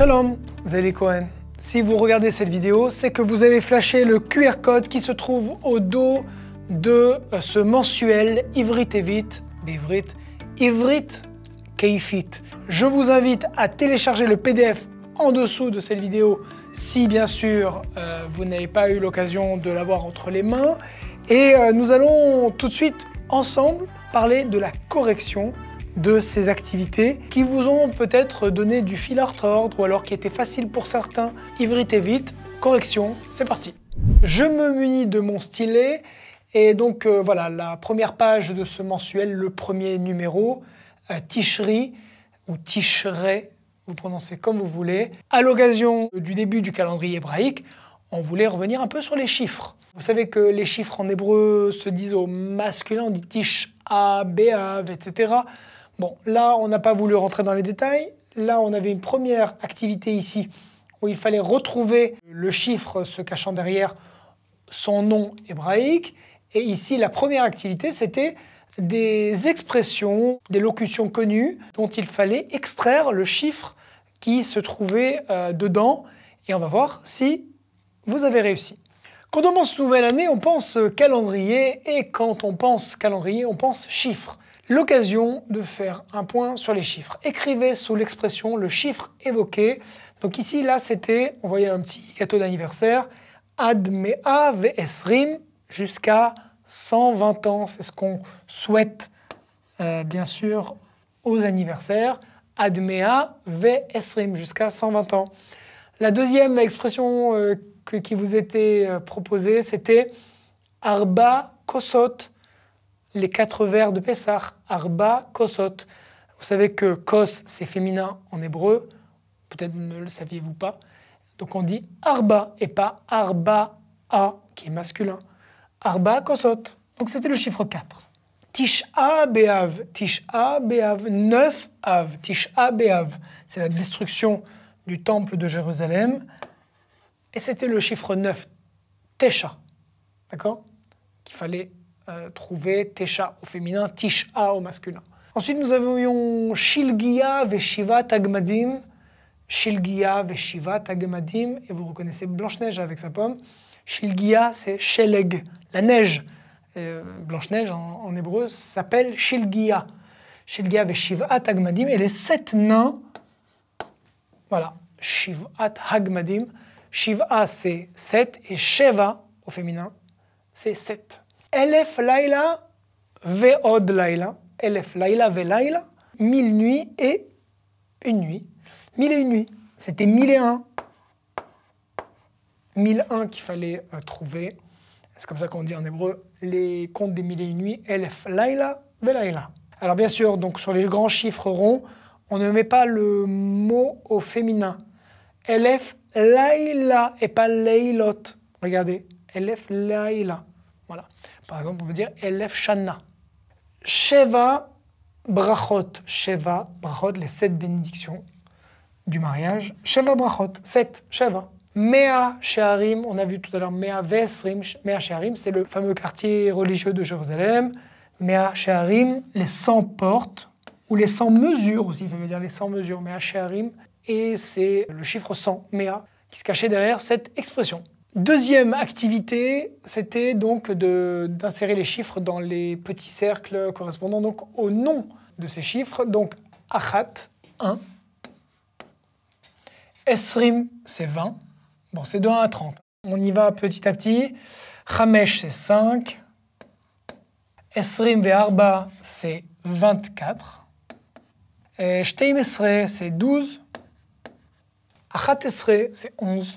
Shalom, Zélie Cohen. Si vous regardez cette vidéo, c'est que vous avez flashé le QR code qui se trouve au dos de euh, ce mensuel Ivrit Evit, ivrit Ivrit Keifit. Je vous invite à télécharger le PDF en dessous de cette vidéo si bien sûr euh, vous n'avez pas eu l'occasion de l'avoir entre les mains. Et euh, nous allons tout de suite ensemble parler de la correction de ces activités qui vous ont peut-être donné du fil à retordre ou alors qui étaient faciles pour certains. Ivrite vite, correction, c'est parti. Je me munis de mon stylet et donc euh, voilà la première page de ce mensuel, le premier numéro, euh, Ticherie ou Ticheret, vous prononcez comme vous voulez. À l'occasion du début du calendrier hébraïque, on voulait revenir un peu sur les chiffres. Vous savez que les chiffres en hébreu se disent au masculin, on dit tish, a, beav, etc. Bon, là, on n'a pas voulu rentrer dans les détails. Là, on avait une première activité ici où il fallait retrouver le chiffre se cachant derrière son nom hébraïque. Et ici, la première activité, c'était des expressions, des locutions connues dont il fallait extraire le chiffre qui se trouvait euh, dedans. Et on va voir si vous avez réussi. Quand on pense nouvelle année, on pense euh, calendrier. Et quand on pense calendrier, on pense chiffre l'occasion de faire un point sur les chiffres. Écrivez sous l'expression le chiffre évoqué. Donc ici, là, c'était, on voyait un petit gâteau d'anniversaire, Admea VSRIM jusqu'à 120 ans. C'est ce qu'on souhaite, euh, bien sûr, aux anniversaires. Admea esrim » jusqu'à 120 ans. La deuxième expression euh, qui vous était euh, proposée, c'était Arba Kosot les quatre vers de Pessah, Arba, Kosot. Vous savez que Kos, c'est féminin en hébreu, peut-être ne le saviez-vous pas. Donc on dit Arba et pas Arba A, qui est masculin. Arba, Kosot. Donc c'était le chiffre 4. Tisha Be'av, Tisha Be'av, 9 Av, Tisha Be'av. C'est la destruction du temple de Jérusalem. Et c'était le chiffre 9, Tesha, d'accord Qu'il fallait euh, trouver Tesha au féminin, Tisha au masculin. Ensuite, nous avions Shilgia Veshiva Tagmadim. Shilgiya Veshiva Tagmadim. Et vous reconnaissez Blanche-Neige avec sa pomme. Shilgia c'est Sheleg, la neige. Euh, Blanche-Neige en, hébreu s'appelle Shilgia Shilgiya Veshiva Tagmadim. Et les sept nains, voilà, Shivat Hagmadim. Shiva, c'est sept. Et Sheva, au féminin, c'est sept. Elef Laila Ve'od Laila. Elef Laila laïla. Mille nuits et une nuit. Mille et une nuits. C'était mille et un. Mille un qu'il fallait euh, trouver. C'est comme ça qu'on dit en hébreu les comptes des mille et une nuits. Elef Laila laïla. Alors bien sûr, donc sur les grands chiffres ronds, on ne met pas le mot au féminin. Elef Laila et pas Leilot. Regardez, Elef Laila. Par exemple, on peut dire Elef Shanna. Sheva Brachot. Sheva Brachot, les sept bénédictions du mariage. Sheva Brachot, sept. Sheva. Mea Shearim, on a vu tout à l'heure Mea Vesrim, Mea Shearim, c'est le fameux quartier religieux de Jérusalem. Mea Shearim, les 100 portes, ou les 100 mesures aussi, ça veut dire les 100 mesures, Mea Shearim, et c'est le chiffre 100, Mea, qui se cachait derrière cette expression. Deuxième activité, c'était donc d'insérer les chiffres dans les petits cercles correspondant donc au nom de ces chiffres. Donc Achat, 1. Esrim, c'est 20. Bon, c'est de 1 à 30. On y va petit à petit. Khamesh, c'est 5. Esrim Ve'arba, c'est 24. Shteim Esre, c'est 12. Achat Esre, c'est 11.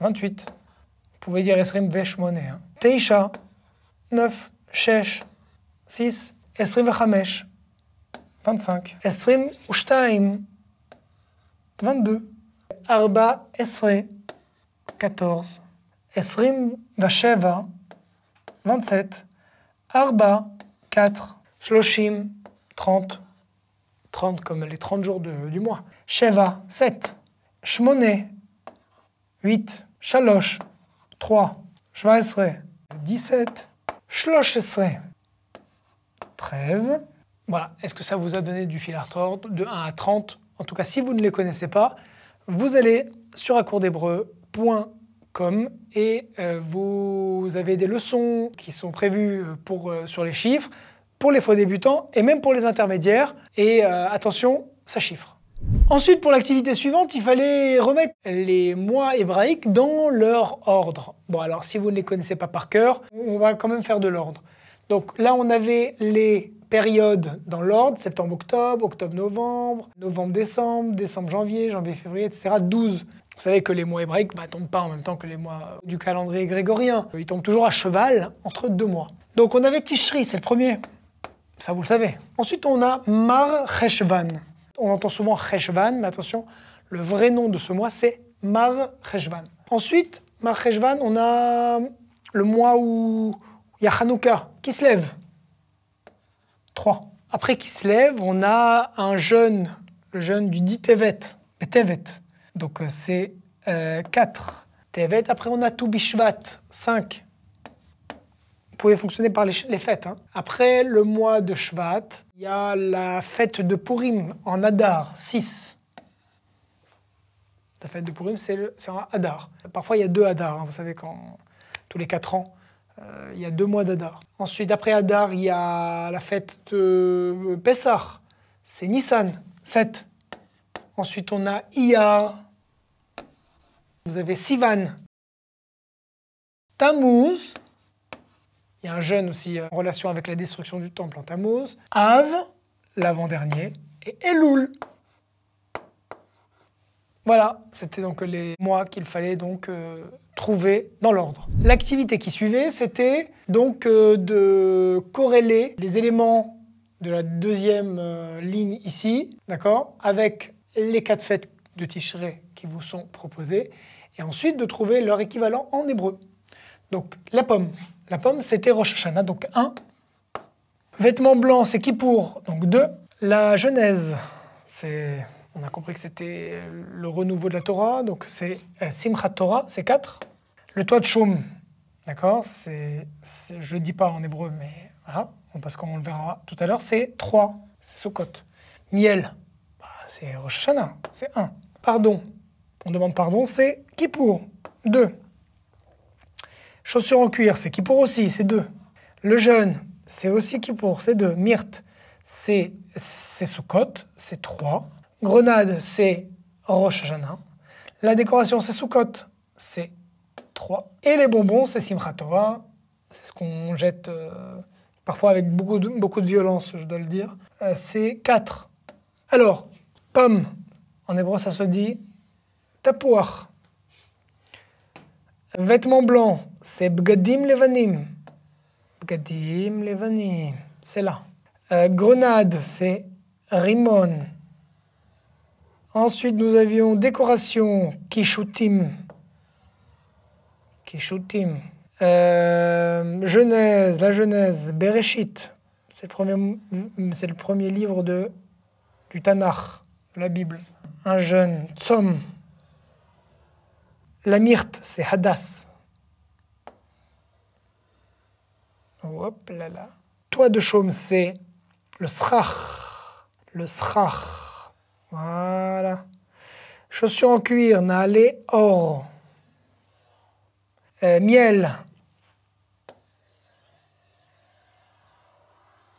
28. Vous pouvez dire Esrim Veshmoné. Hein. Teisha, 9, Shesh, 6, Esrim Vechamesh, 25. Esrim Ushtaim, 22. Arba Esre, 14. Esrim Vasheva, 27. Arba, 4. Shloshim, 30. 30 comme les 30 jours de, du mois. Sheva, 7. Shmoné, 8. Chaloche. 3. sept 17. serait 13. Voilà. Est-ce que ça vous a donné du fil à retordre de 1 à 30 En tout cas, si vous ne les connaissez pas, vous allez sur accourdhébreux.com et euh, vous avez des leçons qui sont prévues euh, pour, euh, sur les chiffres, pour les faux débutants et même pour les intermédiaires. Et attention, ça chiffre. Ensuite, pour l'activité suivante, il fallait remettre les mois hébraïques dans leur ordre. Bon, alors si vous ne les connaissez pas par cœur, on va quand même faire de l'ordre. Donc là, on avait les périodes dans l'ordre, septembre-octobre, octobre-novembre, novembre-décembre, décembre-janvier, janvier-février, etc. 12. Vous savez que les mois hébraïques ne bah, tombent pas en même temps que les mois du calendrier grégorien. Ils tombent toujours à cheval entre deux mois. Donc on avait Tishri, c'est le premier. Ça, vous le savez. Ensuite, on a Mar Cheshvan. On entend souvent Cheshvan, mais attention, le vrai nom de ce mois, c'est Mar Cheshvan. Ensuite, Mar Cheshvan, on a le mois où il y a Hanouka qui se lève. 3. Après qui se lève, on a un jeûne, le jeûne du dit Tevet. Tevet. Donc euh, c'est 4. Euh, Tevet. Après, on a Toubishvat, 5. Vous pouvez fonctionner par les, fêtes. Hein. Après le mois de Shvat, il y a la fête de Purim en Adar 6. La fête de Purim, c'est en Adar. Parfois, il y a deux Adar. Hein, vous savez, quand, tous les quatre ans, euh, il y a deux mois d'Adar. Ensuite, après Adar, il y a la fête de euh, Pessah. C'est Nissan, 7. Ensuite, on a Ia Vous avez Sivan. Tammuz, il y a un jeune aussi euh, en relation avec la destruction du temple en Tammuz. Av, l'avant-dernier, et Elul. Voilà, c'était donc les mois qu'il fallait donc euh, trouver dans l'ordre. L'activité qui suivait, c'était donc euh, de corréler les éléments de la deuxième ligne ici, d'accord, avec les quatre fêtes de Tishré qui vous sont proposées, et ensuite de trouver leur équivalent en hébreu. Donc la pomme. La pomme, c'était Rosh Hashanah, donc 1. Vêtement blanc c'est Kippour, donc 2. La Genèse, c'est... On a compris que c'était le renouveau de la Torah, donc c'est euh, Simchat Torah, c'est 4. Le toit de chaume, d'accord c'est, Je ne dis pas en hébreu, mais voilà, parce qu'on le verra tout à l'heure, c'est 3, c'est Sokot. Miel, bah, c'est Rosh Hashanah, c'est 1. Pardon, on demande pardon, c'est Kippour, 2. Chaussures en cuir, c'est qui pour aussi, c'est deux. Le jeûne, c'est aussi qui pour c'est deux. Myrte, c'est sous-côte, c'est trois. Grenade, c'est roche jeannin. La décoration, c'est sous-côte, c'est trois. Et les bonbons, c'est simchatora c'est ce qu'on jette euh, parfois avec beaucoup de, beaucoup de violence, je dois le dire. Euh, c'est quatre. Alors, pomme, en hébreu, ça se dit tapoir. Vêtements blancs, c'est Bgadim Levanim. Bgadim Levanim, c'est là. Euh, grenade, c'est Rimon. Ensuite, nous avions décoration, Kishoutim. Kishoutim. Euh, Genèse, la Genèse, Bereshit. C'est le, premier, livre de, du Tanakh, de la Bible. Un jeune, Tzom. La myrte, c'est Hadas. Hop là là. Toit de chaume, c'est le srach. Le srach. Voilà. Chaussures en cuir, nalé, or. Euh, miel.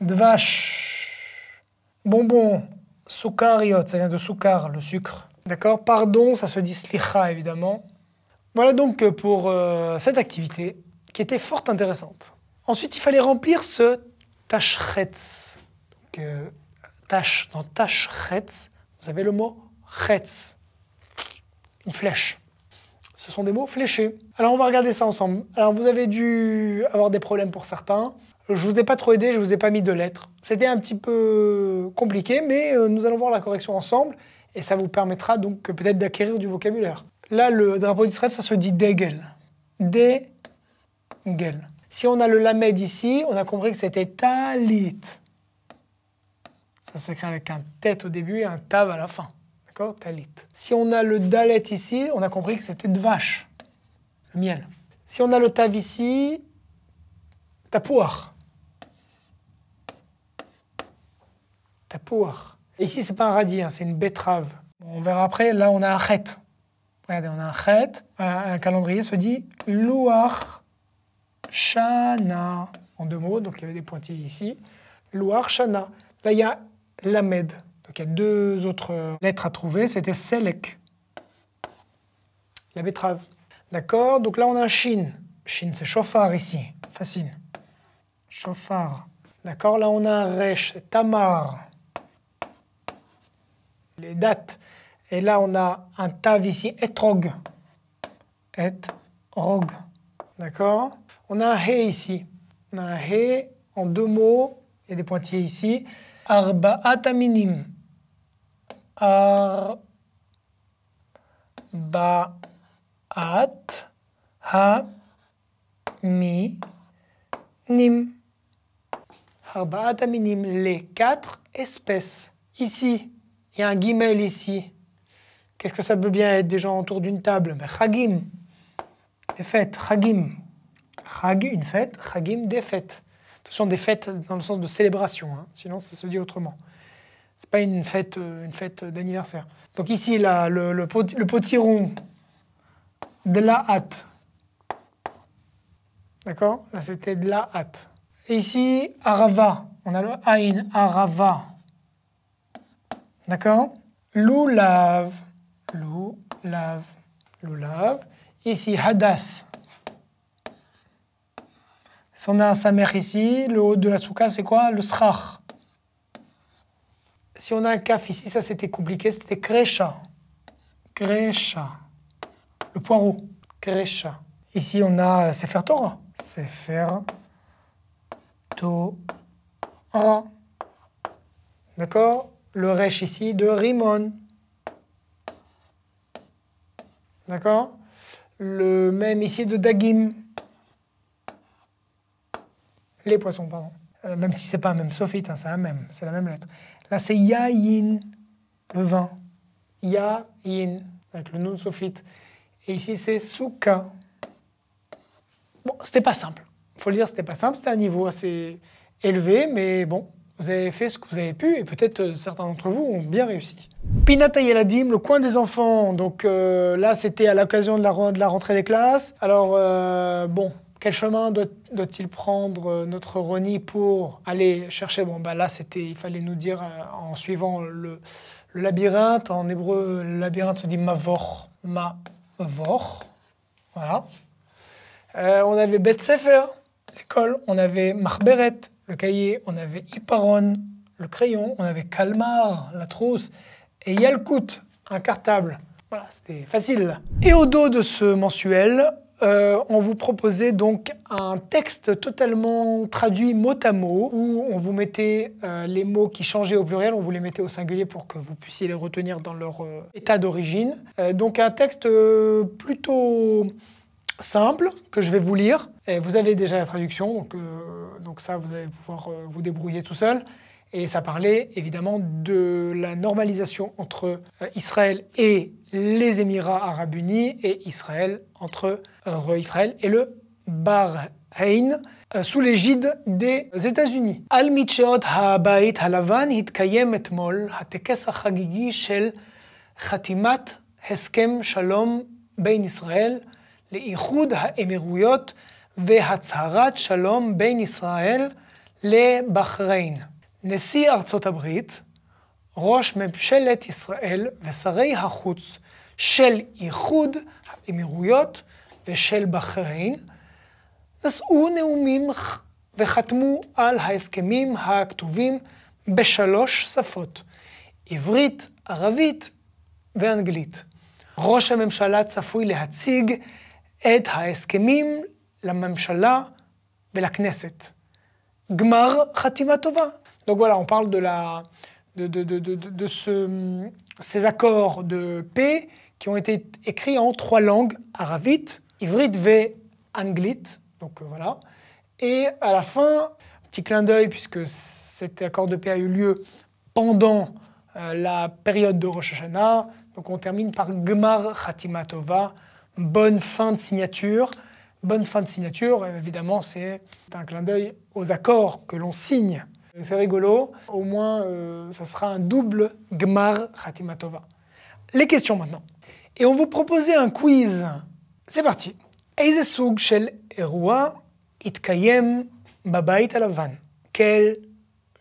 De vache. Bonbon. Soukariot, ça vient de soukar, le sucre. D'accord Pardon, ça se dit slicha évidemment. Voilà donc pour euh, cette activité qui était fort intéressante. Ensuite, il fallait remplir ce tachretz. Euh, dans tachretz, vous avez le mot retz, une flèche. Ce sont des mots fléchés. Alors on va regarder ça ensemble. Alors vous avez dû avoir des problèmes pour certains. Je vous ai pas trop aidé, je vous ai pas mis de lettres. C'était un petit peu compliqué, mais euh, nous allons voir la correction ensemble et ça vous permettra donc peut-être d'acquérir du vocabulaire. Là, le drapeau d'Israël, ça se dit degel. Degel. Si on a le lamed ici, on a compris que c'était talit. Ça s'écrit avec un tête au début et un tav à la fin. D'accord Talit. Si on a le dalet ici, on a compris que c'était de le miel. Si on a le tav ici, tapouar. Tapouar. Ici, c'est pas un radis, hein, c'est une betterave. on verra après, là, on a un chet. Regardez, on a un chet. un calendrier se dit louar Shana, en deux mots, donc il y avait des pointillés ici. Loire, Shana. Là, il y a Lamed. Donc il y a deux autres euh, lettres à trouver. C'était Selek, la betterave. D'accord Donc là, on a Chine. Chine, c'est chauffard ici. Facile. Chauffard. D'accord Là, on a Resh, Tamar. Les dates. Et là, on a un tav ici, etrog. Etrog. D'accord on a un he » ici. On a un he » en deux mots. Il y a des pointillés ici. Arba'ataminim »« minim. Arba'at ha mi nim. Arba Les quatre espèces. Ici, il y a un guimel ici. Qu'est-ce que ça peut bien être des gens autour d'une table Mais Chagim. Les fêtes, Chagim. Chag, une fête, Chagim, des fêtes. Ce sont des fêtes dans le sens de célébration, hein. sinon ça se dit autrement. C'est pas une fête, euh, une fête d'anniversaire. Donc ici, là, le, potiron de la hâte. D'accord Là, c'était de la hâte. Et ici, arava. On a le aïn, arava. D'accord lave. Lou, lave. Ici, hadas. Si on a sa mère ici, le haut de la souka, c'est quoi Le srar. Si on a un kaf ici, ça c'était compliqué, c'était kresha. Kresha. Le poireau. Kresha. Ici, on a euh, Sefer Torah. Sefer Torah. D'accord Le resh ici de Rimon. D'accord Le même ici de Dagim les poissons, pardon. Euh, même si c'est pas un même sophite, hein, c'est même, c'est la même lettre. Là, c'est ya yin, le vin. Ya yin, avec le nom de sophite. Et ici, c'est souka. Bon, c'était pas simple. Il Faut le dire, c'était pas simple. C'était un niveau assez élevé, mais bon, vous avez fait ce que vous avez pu et peut-être euh, certains d'entre vous ont bien réussi. Pinata Yeladim, le coin des enfants. Donc euh, là, c'était à l'occasion de la, de la rentrée des classes. Alors, bon, quel chemin doit-il prendre euh, notre Ronnie pour aller chercher Bon, bah là, c'était, il fallait nous dire euh, en suivant le, labyrinthe. En hébreu, le labyrinthe se dit Mavor. Mavor. Voilà. Euh, on avait Bet Sefer, l'école. On avait Marberet, le cahier. On avait Iparon, le crayon. On avait Kalmar, la trousse. Et Yalkut, un cartable. Voilà, c'était facile. Et au dos de ce mensuel, euh, on vous proposait donc un texte totalement traduit mot à mot, où on vous mettait euh, les mots qui changeaient au pluriel, on vous les mettait au singulier pour que vous puissiez les retenir dans leur euh, état d'origine. donc un texte plutôt simple que je vais vous lire. Et vous avez déjà la traduction, donc ça, vous allez pouvoir vous débrouiller tout seul. Et ça parlait évidemment de la normalisation entre euh, Israël et les Émirats arabes unis et Israël entre euh, Israël et le Bahreïn euh, sous l'égide des États-Unis. Al ha-Bait Habayit Halavan Hitkayem Etmol ha Hagigi Shel Khatimat Heskem Shalom Bein Israël le-Ichud לאיחוד האמירויות Shalom Bein Israël le-Bahreïn. נשיא ארצות הברית, ראש ממשלת ישראל ושרי החוץ של איחוד האמירויות ושל בחריין, נשאו נאומים וחתמו על ההסכמים הכתובים בשלוש שפות, עברית, ערבית ואנגלית. ראש הממשלה צפוי להציג את ההסכמים לממשלה ולכנסת. גמר חתימה טובה. Donc voilà, on parle de, ces accords de paix qui ont été écrits en trois langues, aravite, ivrit ve anglit, donc euh, voilà. Et à la fin, petit clin d'œil, puisque cet accord de paix a eu lieu pendant euh, la période de Rosh Hashanah, donc on termine par Gmar Khatimatova, bonne fin de signature. Bonne fin de signature, évidemment, c'est un clin d'œil aux accords que l'on signe c'est rigolo. Au moins, euh, ça sera un double Gmar Khatimatova. Les questions maintenant. Et on vous proposait un quiz. C'est parti. shel erua Quel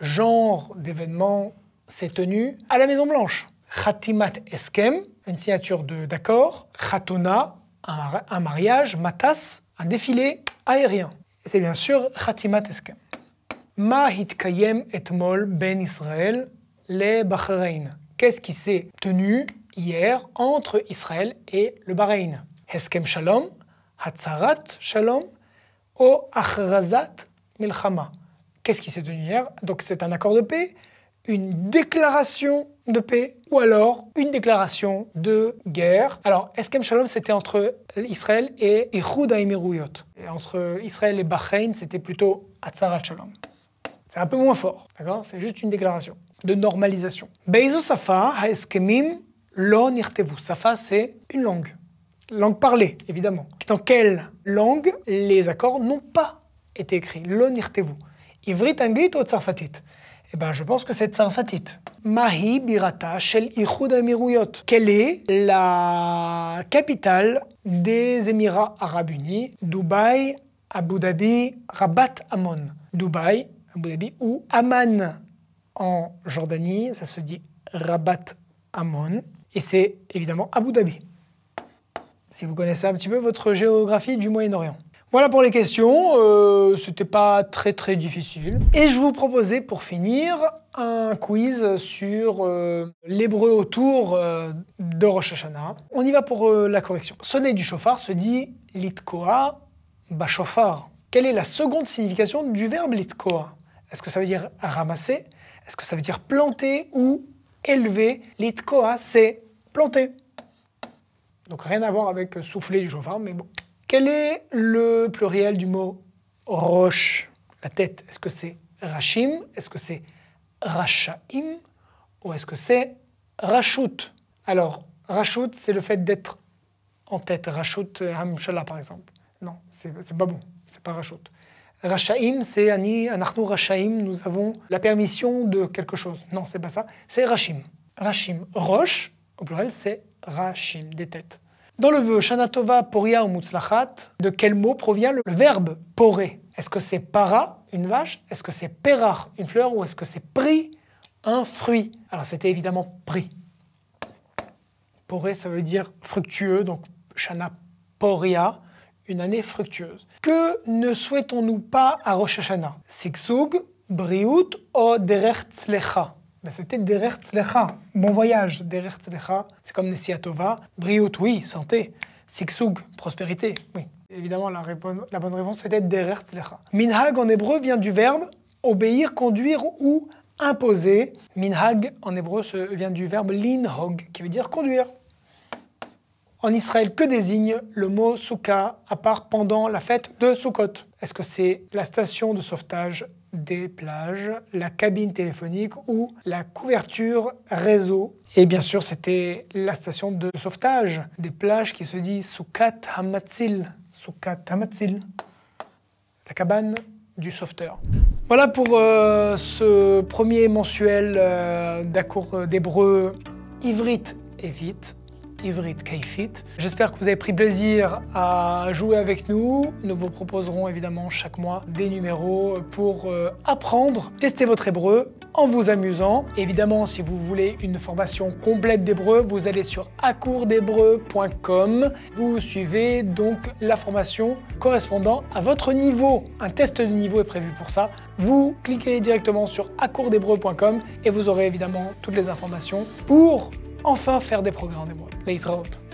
genre d'événement s'est tenu à la Maison Blanche Khatimat Eskem, une signature de d'accord. Khatona, un mariage. Matas, un défilé aérien. C'est bien sûr Khatimat Eskem. Ma hitkayem etmol ben Israël le Bahreïn. Qu'est-ce qui s'est tenu hier entre Israël et le Bahreïn Heskem shalom, hatzarat shalom, ou achrazat Qu'est-ce qui s'est tenu hier Donc c'est un accord de paix, une déclaration de paix ou alors une déclaration de guerre. Alors, Eskem Shalom, c'était entre Israël et Ehud Et entre Israël et Bahreïn, c'était plutôt Atzarat Shalom. C'est un peu moins fort, d'accord C'est juste une déclaration de normalisation. Beizo Safa haeskemim lo nirtevu. Safa, c'est une langue. Langue parlée, évidemment. Dans quelle langue les accords n'ont pas été écrits Lo nirtevu. Ivrit, anglit ou tsarfatit Eh bien, je pense que c'est tsarfatit. Mahi birata shel Ihud Quelle est la capitale des Émirats arabes unis Dubaï, Abu Dhabi, Rabat, Amon. Dubaï, Dhabi, ou Amman en Jordanie, ça se dit Rabat Amon, et c'est évidemment Abu Dhabi. Si vous connaissez un petit peu votre géographie du Moyen-Orient. Voilà pour les questions, euh, c'était pas très très difficile. Et je vous proposais pour finir un quiz sur euh, l'hébreu autour euh, de Rosh Hashanah. On y va pour la correction. Sonner du chauffard se dit litkoa bashofar. Quelle est la seconde signification du verbe litkoa est-ce que ça veut dire ramasser Est-ce que ça veut dire planter ou élever L'itkoa, c'est planter. Donc rien à voir avec souffler du chauffard, mais bon. Quel est le pluriel du mot roche La tête, est-ce que c'est rachim Est-ce que c'est rachaim Ou est-ce que c'est rachout Alors, rachout, c'est le fait d'être en tête. Rachout, euh, shallah, par exemple. Non, c'est pas bon. C'est pas rachout. Rachaim, c'est Ani, Anachnou Rachaim, nous avons la permission de quelque chose. Non, c'est pas ça. C'est Rachim. Rachim. Roche, au pluriel, c'est Rachim, des têtes. Dans le vœu Tova Poria ou Mutzlachat, de quel mot provient le verbe poré Est-ce que c'est para, une vache Est-ce que c'est perar, une fleur Ou est-ce que c'est pri, un fruit Alors c'était évidemment pri. Poré, ça veut dire fructueux, donc Shana Poria, une année fructueuse. Que ne souhaitons-nous pas à Rosh Hashanah Briout ou Derertzlecha ben C'était Derertzlecha. Bon voyage, Derertzlecha. C'est comme Nessiatova. Briout, oui, santé. Siksug, prospérité, oui. Évidemment, la, bonne réponse était Derertzlecha. Minhag en hébreu vient du verbe obéir, conduire ou imposer. Minhag en hébreu vient du verbe linhog, qui veut dire conduire. En Israël, que désigne le mot soukha à part pendant la fête de Soukhot Est-ce que c'est la station de sauvetage des plages, la cabine téléphonique ou la couverture réseau. Et bien sûr, c'était la station de sauvetage des plages qui se dit Soukat Hamatzil. Soukat Hamatzil, la cabane du sauveteur. Voilà pour euh, ce premier mensuel euh, d'accord euh, d'hébreu ivrite et vite. J'espère que vous avez pris plaisir à jouer avec nous. Nous vous proposerons évidemment chaque mois des numéros pour euh, apprendre, tester votre hébreu en vous amusant. Évidemment, si vous voulez une formation complète d'hébreu, vous allez sur accourdhébreu.com. Vous suivez donc la formation correspondant à votre niveau. Un test de niveau est prévu pour ça. Vous cliquez directement sur accourdhébreu.com et vous aurez évidemment toutes les informations pour enfin faire des progrès programmes de mode. autres.